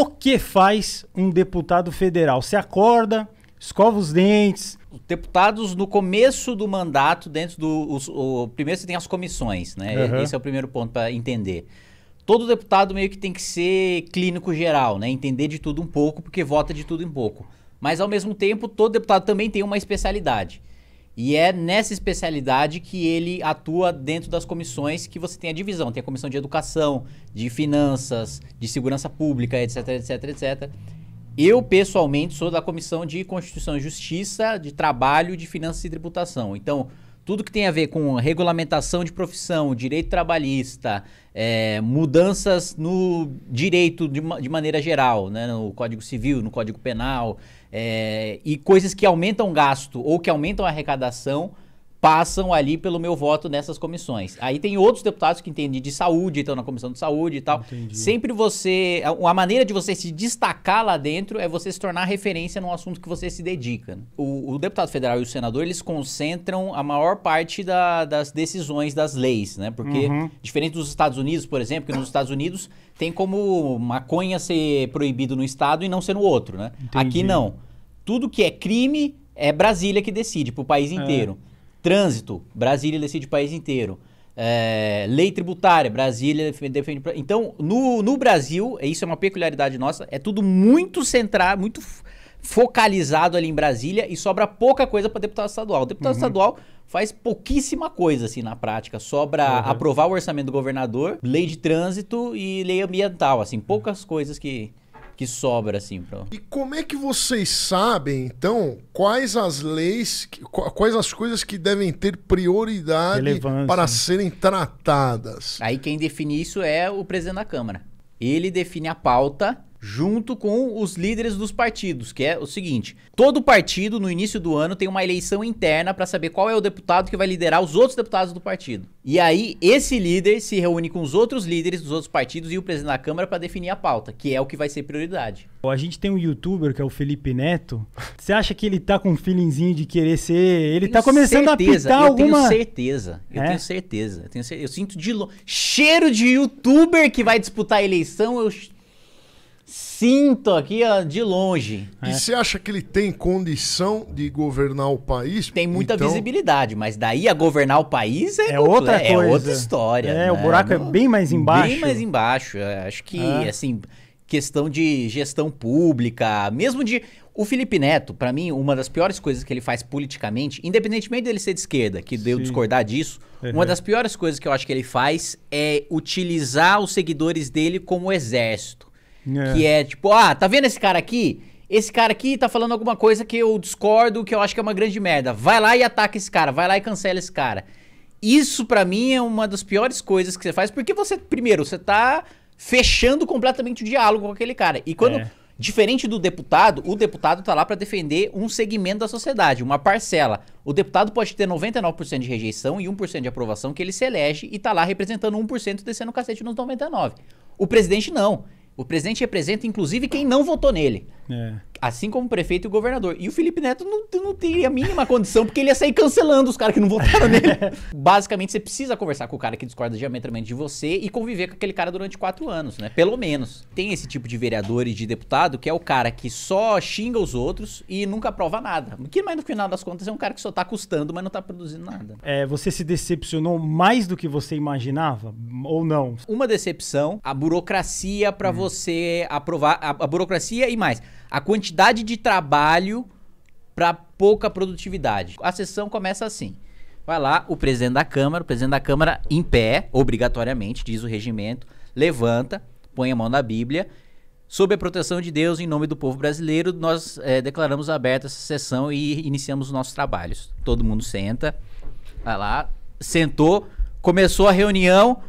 o que faz um deputado federal? Você acorda, escova os dentes. Deputados no começo do mandato, dentro do. Os, o, primeiro você tem as comissões, né? Uhum. Esse é o primeiro ponto para entender. Todo deputado meio que tem que ser clínico geral, né? Entender de tudo um pouco, porque vota de tudo um pouco. Mas ao mesmo tempo, todo deputado também tem uma especialidade. E é nessa especialidade que ele atua dentro das comissões que você tem a divisão. Tem a comissão de educação, de finanças, de segurança pública, etc, etc, etc. Eu, pessoalmente, sou da comissão de Constituição e Justiça, de Trabalho, de Finanças e Tributação. Então, tudo que tem a ver com regulamentação de profissão, direito trabalhista, é, mudanças no direito de, de, maneira geral, né, no Código Civil, no Código Penal, é, e coisas que aumentam gasto ou que aumentam a arrecadação passam ali pelo meu voto nessas comissões. Aí tem outros deputados que entendem de saúde, estão na comissão de saúde e tal. Entendi. Sempre você. A maneira de você se destacar lá dentro é você se tornar referência num assunto que você se dedica. Né? O, o deputado federal e o senador, eles concentram a maior parte da, das decisões das leis, né? Porque, uhum. diferente dos Estados Unidos, por exemplo, que nos Estados Unidos tem como maconha ser proibido no estado e não ser no outro, né? Entendi. Aqui não. Tudo que é crime é Brasília que decide, para o país é. inteiro. É. Trânsito, Brasília decide o país inteiro. É, lei tributária, Brasília defende. Então, no, no Brasil, é, isso é uma peculiaridade nossa, é tudo muito centrado, muito focalizado ali em Brasília e sobra pouca coisa para deputado estadual. O deputado uhum. estadual faz pouquíssima coisa assim na prática, sobra uhum. aprovar o orçamento do governador, lei de trânsito e lei ambiental, assim, poucas coisas que que sobra, assim. Pra... E como é que vocês sabem, então, quais as leis, quais as coisas que devem ter prioridade Relevância. para serem tratadas? Aí quem define isso é o presidente da Câmara. Ele define a pauta junto com os líderes dos partidos, que é o seguinte: todo partido no início do ano tem uma eleição interna para saber qual é o deputado que vai liderar os outros deputados do partido. E aí esse líder se reúne com os outros líderes dos outros partidos e o presidente da Câmara para definir a pauta, que é o que vai ser prioridade. A gente tem um youtuber que é o Felipe Neto. Você acha que ele tá com um feelingzinho de querer ser, ele tenho tá começando certeza, a pitar eu alguma tenho certeza. Eu é? tenho certeza. Eu tenho certeza. Eu sinto de lo... cheiro de youtuber que vai disputar a eleição, eu sinto aqui ó, de longe. E né? você acha que ele tem condição de governar o país? Tem muita então... visibilidade, mas daí a governar o país é, é outra é coisa. É outra história. É, né? o buraco é bem mais embaixo. Bem mais embaixo. É, acho que, é. assim, questão de gestão pública, mesmo de. O Felipe Neto, para mim, uma das piores coisas que ele faz politicamente, independentemente dele ser de esquerda, que deu discordar disso, uhum. uma das piores coisas que eu acho que ele faz é utilizar os seguidores dele como exército. É. Que é tipo, ah, tá vendo esse cara aqui? Esse cara aqui tá falando alguma coisa que eu discordo, que eu acho que é uma grande merda. Vai lá e ataca esse cara, vai lá e cancela esse cara. Isso para mim é uma das piores coisas que você faz, porque você, primeiro, você tá fechando completamente o diálogo com aquele cara. E quando. É. Diferente do deputado, o deputado tá lá para defender um segmento da sociedade, uma parcela. O deputado pode ter 99% de rejeição e 1% de aprovação que ele se elege e tá lá representando 1% descendo o cacete nos 99%. O presidente não. O presidente representa, inclusive, quem não votou nele. É. Assim como o prefeito e o governador. E o Felipe Neto não, não teria a mínima condição, porque ele ia sair cancelando os caras que não votaram nele. Basicamente, você precisa conversar com o cara que discorda diametralmente de você e conviver com aquele cara durante quatro anos, né? Pelo menos. Tem esse tipo de vereador e de deputado que é o cara que só xinga os outros e nunca aprova nada. Que, mais no final das contas, é um cara que só tá custando, mas não tá produzindo nada. É, você se decepcionou mais do que você imaginava? Ou não? Uma decepção, a burocracia para hum. você aprovar. A, a burocracia e mais a quantidade de trabalho para pouca produtividade. A sessão começa assim. Vai lá o presidente da Câmara, o presidente da Câmara em pé, obrigatoriamente, diz o regimento, levanta, põe a mão na Bíblia. Sob a proteção de Deus, em nome do povo brasileiro, nós é, declaramos aberta essa sessão e iniciamos os nossos trabalhos. Todo mundo senta, vai lá, sentou, começou a reunião,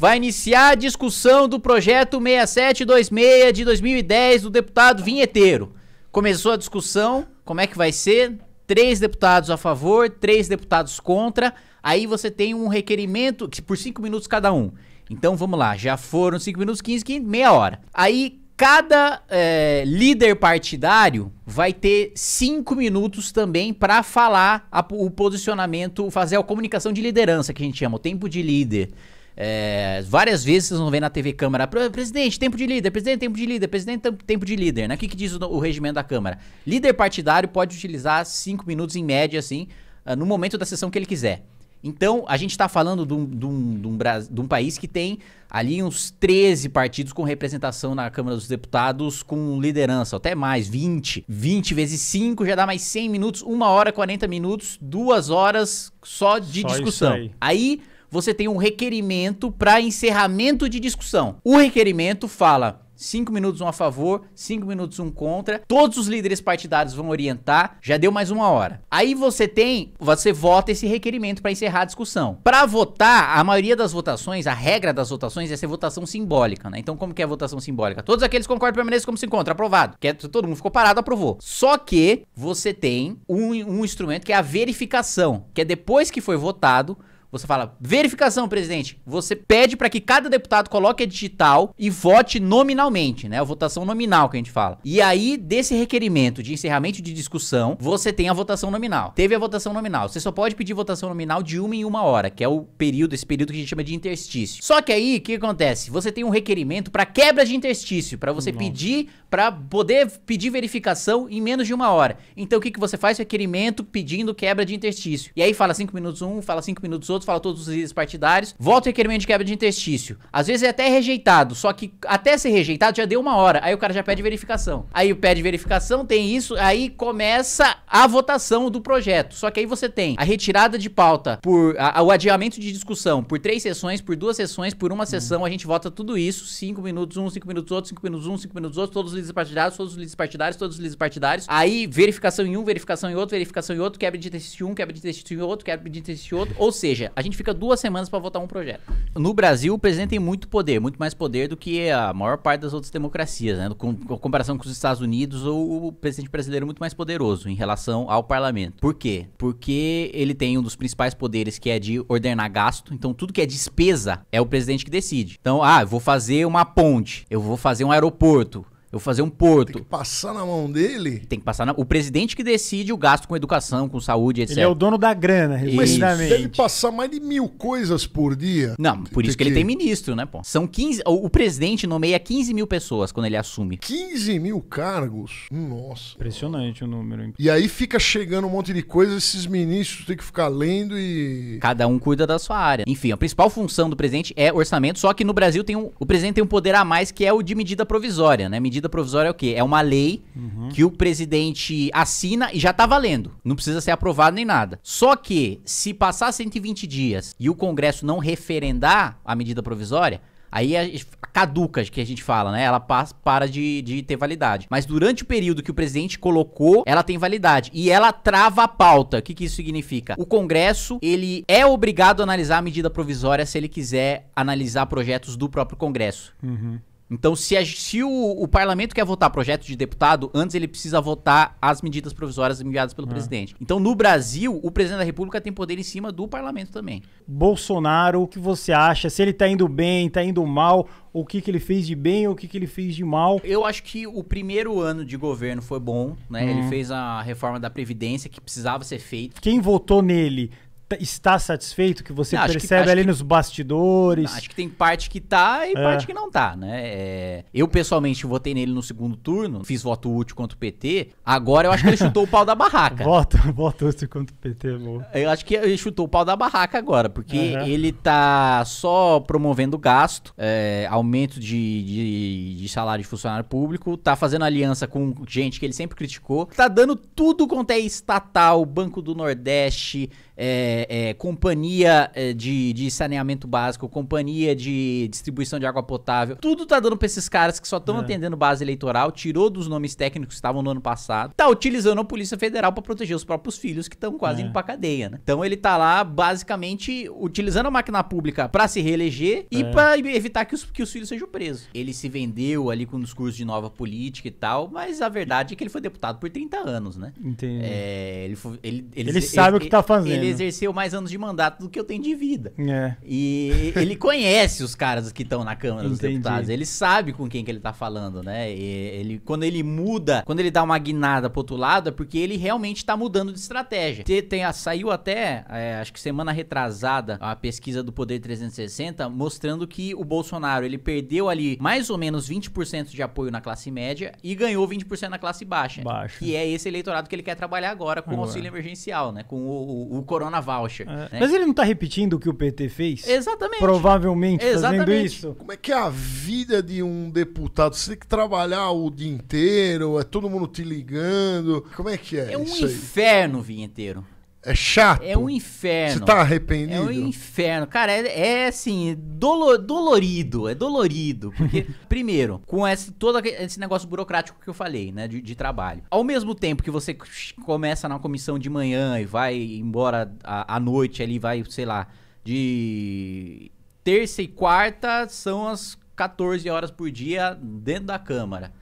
vai iniciar a discussão do projeto 6726 de 2010 do deputado Vinheteiro. Começou a discussão, como é que vai ser? Três deputados a favor, três deputados contra. Aí você tem um requerimento que por cinco minutos cada um. Então vamos lá, já foram cinco minutos, 15, 15 meia hora. Aí cada é, líder partidário vai ter cinco minutos também para falar a, o posicionamento, fazer a comunicação de liderança que a gente chama, o tempo de líder. É, várias vezes vocês vão ver na TV Câmara, presidente, tempo de líder, presidente, tempo de líder, presidente, tempo de líder, né? O que, que diz o, o, regimento da Câmara? Líder partidário pode utilizar 5 minutos em média, assim, ah, no momento da sessão que ele quiser. Então, a gente está falando de um, de, um, de, um, de um, país que tem ali uns 13 partidos com representação na Câmara dos Deputados, com liderança, até mais, 20. 20 vezes 5 já dá mais 100 minutos, 1 hora 40 minutos, 2 horas só de só discussão. aí, aí você tem um requerimento para encerramento de discussão. O requerimento fala 5 minutos um a favor, 5 minutos um contra. Todos os líderes partidários vão orientar. Já deu mais uma hora. Aí você tem, você vota esse requerimento para encerrar a discussão. Para votar, a maioria das votações, a regra das votações é ser votação simbólica, né? Então como que é a votação simbólica? Todos aqueles concordam permanecem como se encontra, aprovado. Que é, todo mundo ficou parado, aprovou. Só que você tem um, um instrumento que é a verificação, que é depois que foi votado, você fala, verificação, presidente. Você pede para que cada deputado coloque a digital e vote nominalmente, né? A votação nominal que a gente fala. E aí, desse requerimento de encerramento de discussão, você tem a votação nominal. Teve a votação nominal. Você só pode pedir votação nominal de uma em uma hora, que é o período, esse período que a gente chama de interstício. Só que aí, o que acontece? Você tem um requerimento para quebra de interstício, para você pedir, para poder pedir verificação em menos de uma hora. Então, o que, que você faz? Requerimento pedindo quebra de interstício. E aí fala cinco minutos um, fala cinco minutos outro outros falam todos os líderes partidários, volta o requerimento de quebra de interstício. Às vezes é até rejeitado, só que até ser rejeitado já deu uma hora. Aí o cara já pede verificação. Aí pede verificação, tem isso, aí começa a votação do projeto. Só que aí você tem a retirada de pauta por a, o adiamento de discussão por três sessões, por duas sessões, por uma sessão, a gente vota tudo isso, cinco minutos um, cinco minutos outro, cinco minutos um, cinco minutos outro, todos os líderes partidários, todos os líderes partidários, todos os líderes partidários. Aí verificação em um, verificação em outro, verificação em outro, quebra de interstício um, quebra de interstício em outro, quebra de interstício outro, ou seja, a gente fica duas semanas para votar um projeto. No Brasil, o presidente tem muito poder, muito mais poder do que a maior parte das outras democracias, né? Com, com comparação com os Estados Unidos, o presidente brasileiro é muito mais poderoso em relação ao parlamento. Por quê? Porque ele tem um dos principais poderes que é de ordenar gasto, então tudo que é despesa é o presidente que decide. Então, ah, eu vou fazer uma ponte, eu vou fazer um aeroporto, eu vou fazer um porto. Tem que passar na mão dele? Tem que passar na... O presidente que decide o gasto com educação, com saúde, etc. Ele é o dono da grana, exatamente Mas deve passar mais de mil coisas por dia. Não, por isso que, ele tem ministro, né, pô? São 15... O presidente nomeia 15 mil pessoas quando ele assume. 15 mil cargos? Nossa. Impressionante o número. E aí fica chegando um monte de coisa, esses ministros têm que ficar lendo e... Cada um cuida da sua área. Enfim, a principal função do presidente é orçamento, só que no Brasil tem um... o presidente tem um poder a mais que é o de medida provisória, né? Medida medida provisória é o quê? É uma lei uhum. que o presidente assina e já tá valendo. Não precisa ser aprovado nem nada. Só que, se passar 120 dias e o Congresso não referendar a medida provisória, Aí a, é caduca que a gente fala, né? Ela passa, para de, de ter validade. Mas durante o período que o presidente colocou, ela tem validade. E ela trava a pauta. O que, que isso significa? O Congresso, ele é obrigado a analisar a medida provisória se ele quiser analisar projetos do próprio Congresso. Uhum. Então, se, a, se o, o, parlamento quer votar projeto de deputado, antes ele precisa votar as medidas provisórias enviadas pelo é. presidente. Então, no Brasil, o presidente da República tem poder em cima do parlamento também. Bolsonaro, o que você acha? Se ele tá indo bem, tá indo mal, o que, que ele fez de bem ou o que, que ele fez de mal? Eu acho que o primeiro ano de governo foi bom, né? Hum. Ele uhum. fez a reforma da Previdência que precisava ser feita. Quem votou nele está satisfeito, que você não, percebe que, ali que, nos bastidores. acho que tem parte que tá e é. parte que não tá, né? É, eu, pessoalmente, votei nele no segundo turno, fiz voto útil contra o PT. Agora eu acho que ele chutou o pau da barraca. Voto, voto útil contra o PT, amor. É eu acho que ele chutou o pau da barraca agora, porque uhum. ele tá só promovendo gasto, é, aumento de, de, de, salário de funcionário público, tá fazendo aliança com gente que ele sempre criticou, tá dando tudo quanto é estatal, Banco do Nordeste, é é, é, companhia é, de, de, saneamento básico, companhia de distribuição de água potável, tudo tá dando pra esses caras que só estão é. atendendo base eleitoral, tirou dos nomes técnicos que estavam no ano passado, tá utilizando a Polícia Federal para proteger os próprios filhos que estão quase indo pra cadeia, né? Então ele tá lá basicamente utilizando a máquina pública para se reeleger e para evitar que os, que os filhos sejam presos. Ele se vendeu ali com um discurso de nova política e tal, mas a verdade é que ele foi deputado por 30 anos, né? Entendi. É, ele, foi, ele, ele, ele, sabe ele, o que tá fazendo. Ele exerceu deu mais anos de mandato do que eu tenho de vida. É. E ele conhece os caras que estão na Câmara Entendi. dos Deputados. Ele sabe com quem que ele tá falando, né? E ele, quando ele muda, quando ele dá uma guinada pro outro lado, é porque ele realmente tá mudando de estratégia. Tem, tem saiu até, é, acho que semana retrasada, a pesquisa do Poder 360, mostrando que o Bolsonaro, ele perdeu ali mais ou menos 20% de apoio na classe média e ganhou 20% na classe baixa. Baixa. Que é esse eleitorado que ele quer trabalhar agora com o auxílio emergencial, né? Com o, o, o coronaval voucher. É. Né? Mas ele não está repetindo o que o PT fez? Exatamente. Provavelmente Exatamente. fazendo isso. Como é que é a vida de um deputado? Você tem que trabalhar o dia inteiro, é todo mundo te ligando. Como é que é? É um inferno o dia inteiro. É chato. É um inferno. Você tá arrependido? É um inferno. Cara, é, é assim, dolo, dolorido. É dolorido. Porque, primeiro, com esse, todo esse negócio burocrático que eu falei, né? De, de, trabalho. Ao mesmo tempo que você começa na comissão de manhã e vai embora à, noite ali, vai, sei lá, de terça e quarta são as 14 horas por dia dentro da Câmara.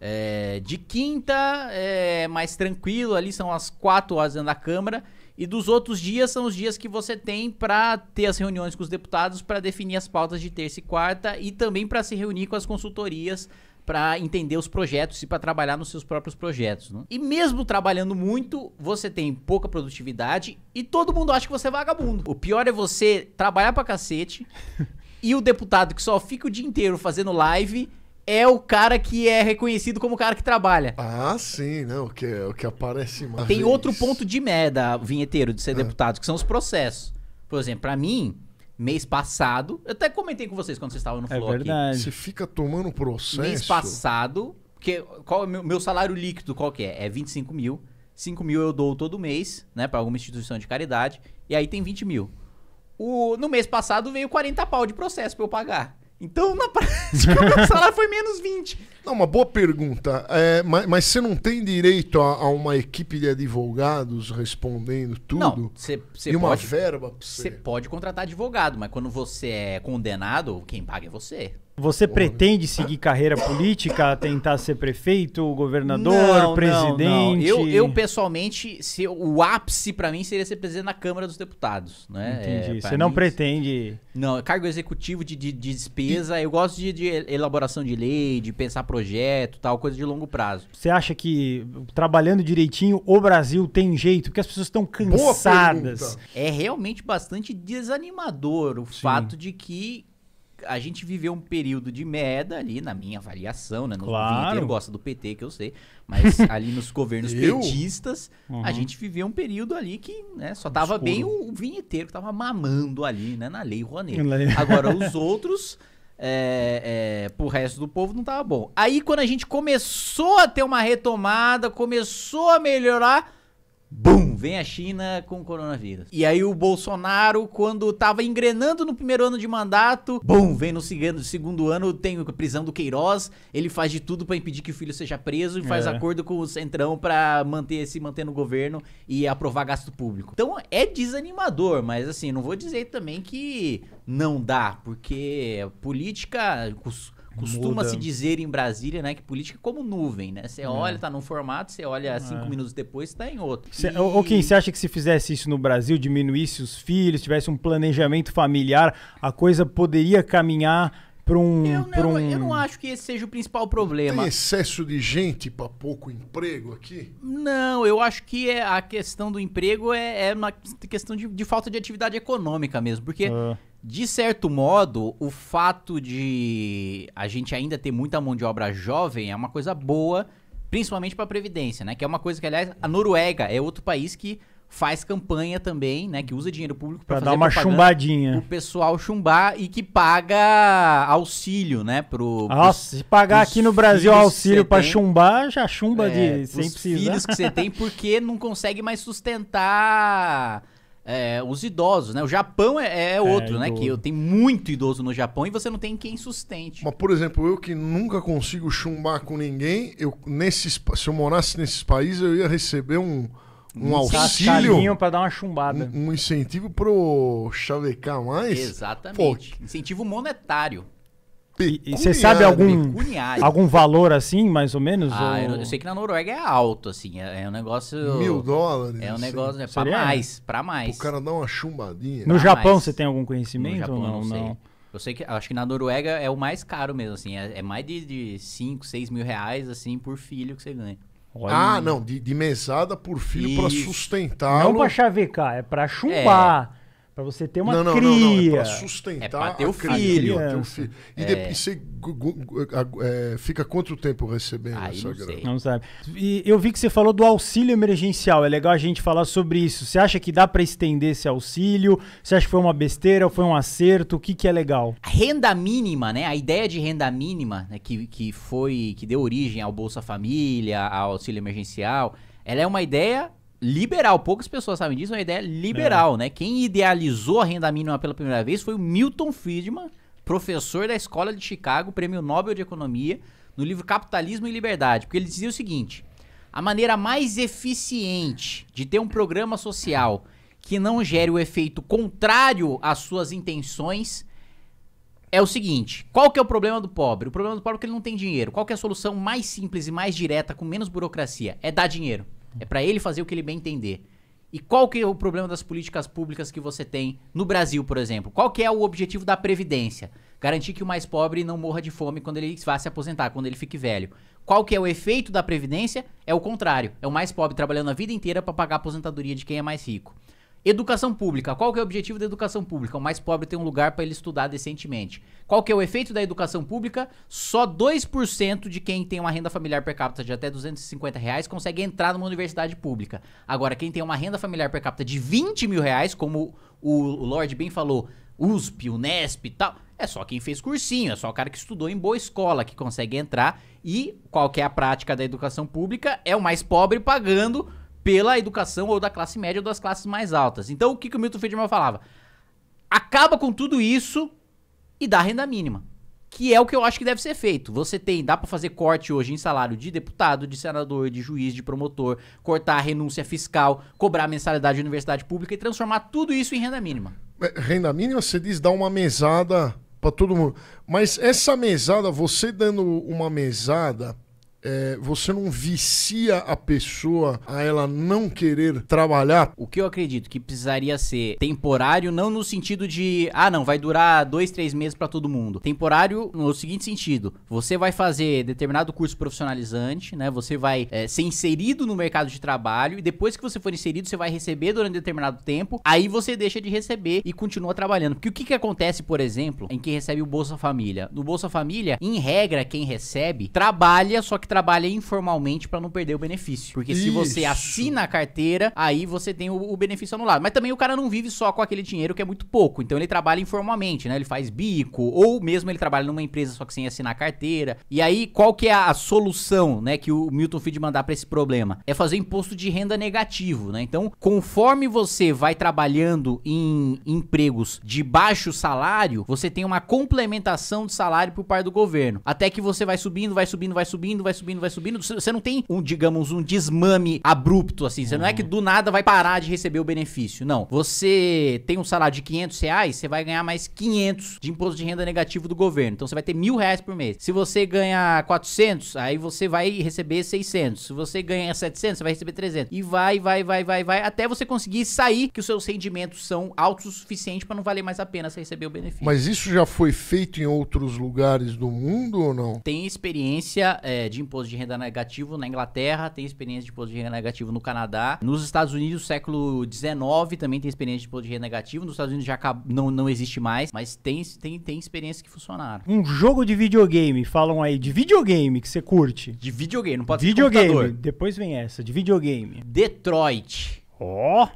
É, de quinta é mais tranquilo, ali são as 4 horas dentro da Câmara. E dos outros dias são os dias que você tem para ter as reuniões com os deputados, para definir as pautas de terça e quarta e também para se reunir com as consultorias para entender os projetos e para trabalhar nos seus próprios projetos. Né? E mesmo trabalhando muito, você tem pouca produtividade e todo mundo acha que você é vagabundo. O pior é você trabalhar pra cacete e o deputado que só fica o dia inteiro fazendo live é o cara que é reconhecido como o cara que trabalha. Ah, sim, não, o que, o que aparece mais. Tem é outro ponto de merda, vinheteiro, de ser é. deputado, que são os processos. Por exemplo, para mim, mês passado, eu até comentei com vocês quando vocês estavam no é Flow verdade. aqui. Você fica tomando processo. Mês passado, porque qual é meu, meu salário líquido, qual que é? É 25 mil. 5 mil eu dou todo mês, né, para alguma instituição de caridade, e aí tem 20 mil. O, no mês passado veio 40 pau de processo para eu pagar. Então, na prática, meu salário foi menos 20. Não, uma boa pergunta. É, mas, mas, você não tem direito a, a, uma equipe de advogados respondendo tudo? Não, cê, cê e uma pode, verba? Você pode contratar advogado, mas quando você é condenado, quem paga é você. Você pretende seguir carreira política, tentar ser prefeito, governador, não, presidente? Não, não. Eu, eu, pessoalmente, se, o ápice para mim seria ser presidente da Câmara dos Deputados. Né? Entendi. É, Você mim, não pretende. Não, cargo executivo de, de, de despesa. Eu gosto de, de, elaboração de lei, de pensar projeto, tal, coisa de longo prazo. Você acha que trabalhando direitinho o Brasil tem jeito? Porque as pessoas estão cansadas. É realmente bastante desanimador o Sim. fato de que a gente viveu um período de merda ali, na minha avaliação, né? No claro. vinheteiro gosta do PT, que eu sei, mas ali nos governos petistas, uhum. a gente viveu um período ali que né, só tava Escuro. bem o, o vinheteiro que tava mamando ali, né? Na lei Rouanet. Agora, os outros... É, é, pro resto do povo não tava bom. Aí quando a gente começou a ter uma retomada, começou a melhorar, Bum! Vem a China com o coronavírus. E aí o Bolsonaro, quando tava engrenando no primeiro ano de mandato, bum! Vem no segundo, segundo ano, tem a prisão do Queiroz, ele faz de tudo para impedir que o filho seja preso e faz é. acordo com o Centrão para manter se manter no governo e aprovar gasto público. Então é desanimador, mas assim, não vou dizer também que não dá, porque política... Os, Costuma se dizer em Brasília, né, que política é como nuvem, né? Você é. olha, está tá num formato, você olha é. cinco minutos depois, tá em outro. Cê, e... Ô, Kim, você acha que se fizesse isso no Brasil, diminuísse os filhos, tivesse um planejamento familiar, a coisa poderia caminhar para um, eu, não, um. Eu não acho que esse seja o principal problema. Tem excesso de gente para pouco emprego aqui? Não, eu acho que é, a questão do emprego é, é uma questão de, de, falta de atividade econômica mesmo. Porque, é. de certo modo, o fato de a gente ainda ter muita mão de obra jovem é uma coisa boa, principalmente para a Previdência, né? Que é uma coisa que, aliás, a Noruega é outro país que faz campanha também, né? Que usa dinheiro público para dar uma chumbadinha. O pessoal chumbar e que paga auxílio, né? Pro, ah, pros, se pagar aqui no Brasil auxílio para chumbar, já chumba é, de sem precisar. filhos que você tem porque não consegue mais sustentar é, os idosos, né? O Japão é, é, é outro, é, né? Que tem muito idoso no Japão e você não tem quem sustente. Mas, por exemplo, eu que nunca consigo chumbar com ninguém, eu, nesses, se eu morasse nesses países, eu ia receber um um auxílio. para dar uma chumbada. Um, um incentivo pro chavecar mais. Exatamente. Pô. Incentivo monetário. E você sabe algum, algum valor assim, mais ou menos? Ah, ou... Eu, sei que na Noruega é alto, assim. É, é um negócio. Mil dólares. É um negócio. Assim. É pra Seria? mais, pra mais. O cara dá uma chumbadinha. No pra Japão você tem algum conhecimento? Japão, não, não, sei. Eu sei que acho que na Noruega é o mais caro mesmo, assim. É, é mais de 5, 6 mil reais, assim, por filho que você ganha. Olha. Ah, não, de, de mesada por filho para sustentar. Não para chavecar, é para chumbar. É. Pra você ter uma não, não, cria. Não, não, é pra sustentar é pra ter o filho. ter um filho. E, é. você é, fica quanto tempo recebendo Aí essa não grana? Sei. Não sabe. E eu vi que você falou do auxílio emergencial. É legal a gente falar sobre isso. Você acha que dá para estender esse auxílio? Você acha que foi uma besteira? ou Foi um acerto? O que, que é legal? A renda mínima, né? A ideia de renda mínima né? que, que foi, que deu origem ao Bolsa Família, ao auxílio emergencial, ela é uma ideia liberal. Poucas pessoas sabem disso, é uma ideia liberal, é. né? Quem idealizou a renda mínima pela primeira vez foi o Milton Friedman, professor da Escola de Chicago, prêmio Nobel de Economia, no livro Capitalismo e Liberdade, porque ele dizia o seguinte: a maneira mais eficiente de ter um programa social que não gere o efeito contrário às suas intenções é o seguinte: qual que é o problema do pobre? O problema do pobre é que ele não tem dinheiro. Qual que é a solução mais simples e mais direta, com menos burocracia? É dar dinheiro. É para ele fazer o que ele bem entender. E qual que é o problema das políticas públicas que você tem no Brasil, por exemplo? Qual que é o objetivo da previdência? Garantir que o mais pobre não morra de fome quando ele vá se aposentar, quando ele fique velho. Qual que é o efeito da previdência? É o contrário. É o mais pobre trabalhando a vida inteira para pagar a aposentadoria de quem é mais rico. Educação pública. Qual que é o objetivo da educação pública? O mais pobre tem um lugar para ele estudar decentemente. Qual que é o efeito da educação pública? Só 2% de quem tem uma renda familiar per capita de até 250 reais consegue entrar numa universidade pública. Agora, quem tem uma renda familiar per capita de 20 mil reais, como o Lorde bem falou, USP, Unesp e tal, é só quem fez cursinho, é só o cara que estudou em boa escola que consegue entrar. E qual que é a prática da educação pública? É o mais pobre pagando pela educação ou da classe média ou das classes mais altas. Então, o que, que o Milton Friedman falava? Acaba com tudo isso e dá renda mínima. Que é o que eu acho que deve ser feito. Você tem, dá para fazer corte hoje em salário de deputado, de senador, de juiz, de promotor, cortar a renúncia fiscal, cobrar a mensalidade de universidade pública e transformar tudo isso em renda mínima. Renda mínima, você diz dá uma mesada para todo mundo. Mas essa mesada, você dando uma mesada, é, você não vicia a pessoa a ela não querer trabalhar? O que eu acredito que precisaria ser temporário, não no sentido de, ah, não, vai durar dois, três meses para todo mundo. Temporário no seguinte sentido: você vai fazer determinado curso profissionalizante, né? Você vai é, ser inserido no mercado de trabalho e depois que você for inserido, você vai receber durante determinado tempo. Aí você deixa de receber e continua trabalhando. Porque o que, que acontece, por exemplo, em quem recebe o Bolsa Família? No Bolsa Família, em regra, quem recebe trabalha, só que que trabalha informalmente para não perder o benefício. Porque Isso. se você assina a carteira, aí você tem o, o, benefício anulado. Mas também o cara não vive só com aquele dinheiro que é muito pouco. Então ele trabalha informalmente, né? Ele faz bico, ou mesmo ele trabalha numa empresa só que sem assinar a carteira. E aí, qual que é a solução, né, que o Milton Friedman dá para esse problema? É fazer imposto de renda negativo, né? Então, conforme você vai trabalhando em empregos de baixo salário, você tem uma complementação de salário por parte do governo. Até que você vai subindo, vai subindo, vai subindo, vai subindo, vai subindo. Você não tem um, digamos, um desmame abrupto, assim. Você uhum. não é que uhum. do nada vai parar de receber o benefício. Não. Você tem um salário de 500 reais, você vai ganhar mais 500 de imposto de renda negativo do governo. Então você vai ter mil reais por mês. Se você ganha 400, aí você vai receber 600. Se você ganha 700, você vai receber 300. E vai, vai, vai, vai, vai, até você conseguir sair que os seus rendimentos são altos o suficiente para não valer mais a pena você receber o benefício. Mas isso já foi feito em outros lugares do mundo ou não? Tem experiência é, de imposto de renda negativo na Inglaterra, tem experiência de imposto de renda negativo no Canadá. Nos Estados Unidos, século XIX, também tem experiência de imposto de renda negativo. Nos Estados Unidos já não, não existe mais, mas tem, tem, tem experiências que funcionaram. Um jogo de videogame, falam aí, de videogame que você curte. De videogame, não pode videogame. ser Videogame, depois vem essa, de videogame. Detroit. Ó, oh,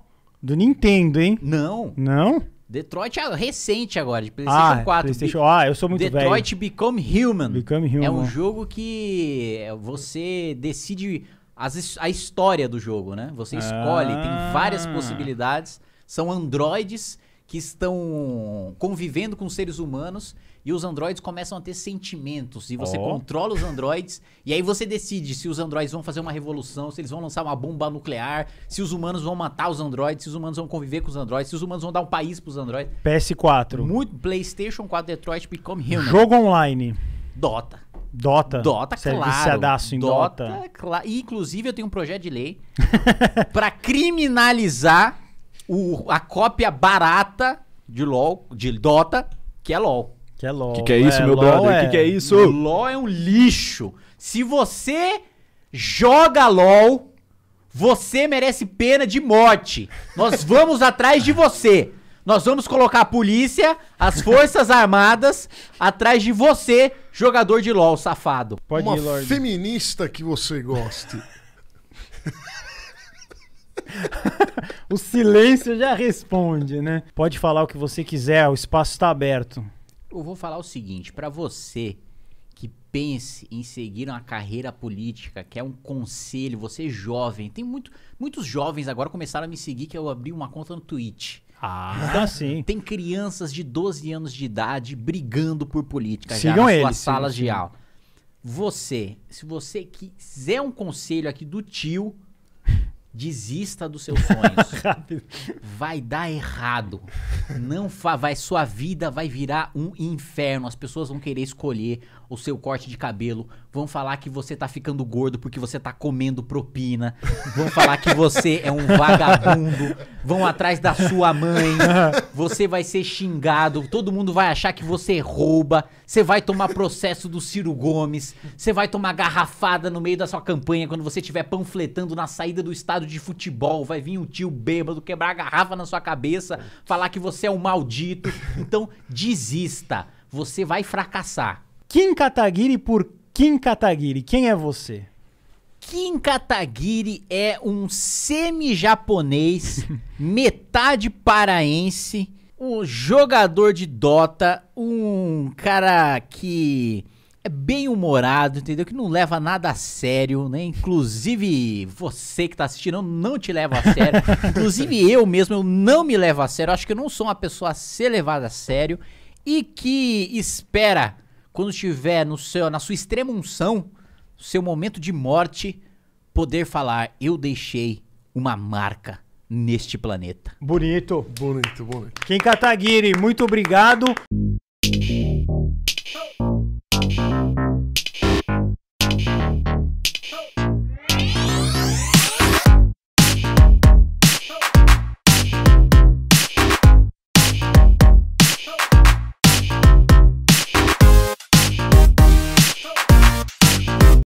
do Nintendo, hein? Não. Não? Detroit é recente agora, de PlayStation ah, 4. É, PlayStation, ah, eu sou muito Detroit velho. Detroit Become Human. Become Human. É um né? jogo que é, você decide as, a história do jogo, né? Você escolhe, ah. tem várias possibilidades. São androides que estão convivendo com seres humanos e os androides começam a ter sentimentos. E você oh. controla os androides. E aí você decide se os androides vão fazer uma revolução, se eles vão lançar uma bomba nuclear, se os humanos vão matar os androides, se os humanos vão conviver com os androides, se os humanos vão dar um país pros androides. PS4. Muito PlayStation 4 Detroit Become Human. Jogo online. Dota. Dota. Dota, é claro. em Dota. Dota. e, inclusive, eu tenho um projeto de lei para criminalizar o, a cópia barata de LOL, de Dota, que é LOL. Que é LOL. Que que é isso, é meu LOL brother? É. Que que é isso? LOL é um lixo. Se você joga LOL, você merece pena de morte. Nós vamos atrás de você. Nós vamos colocar a polícia, as forças armadas atrás de você, jogador de LOL, safado. Pode Uma ir, Lorde. feminista que você goste. o silêncio já responde, né? Pode falar o que você quiser, o espaço está aberto eu vou falar o seguinte, para você que pense em seguir uma carreira política, que é um conselho, você é jovem, tem muito, muitos jovens agora começaram a me seguir que eu abri uma conta no Twitch. Ah, então, sim. Tem crianças de 12 anos de idade brigando por política Sigam já nas eles, suas salas de aula. Você, se você quiser é um conselho aqui do tio, Desista dos seus sonhos. vai dar errado. Não fa vai sua vida vai virar um inferno. As pessoas vão querer escolher o seu corte de cabelo, vão falar que você tá ficando gordo porque você tá comendo propina, vão falar que você é um vagabundo, vão atrás da sua mãe, você vai ser xingado, todo mundo vai achar que você rouba, você vai tomar processo do Ciro Gomes, você vai tomar garrafada no meio da sua campanha quando você estiver panfletando na saída do estádio de futebol, vai vir um tio bêbado quebrar a garrafa na sua cabeça, falar que você é um maldito. Então, desista. Você vai fracassar. Kim Kataguiri por Kim Kataguiri. Quem é você? Kim Kataguiri é um semi-japonês, metade paraense, um jogador de Dota, um cara que é bem humorado, entendeu? Que não leva nada a sério, né? Inclusive você que tá assistindo, eu não te levo a sério. Inclusive eu mesmo, eu não me levo a sério. acho que eu não sou uma pessoa a ser levada a sério e que espera quando estiver no seu, na sua extrema unção, seu momento de morte, poder falar: Eu deixei uma marca neste planeta. Bonito. Bonito, bonito. Kim Kataguiri, muito obrigado.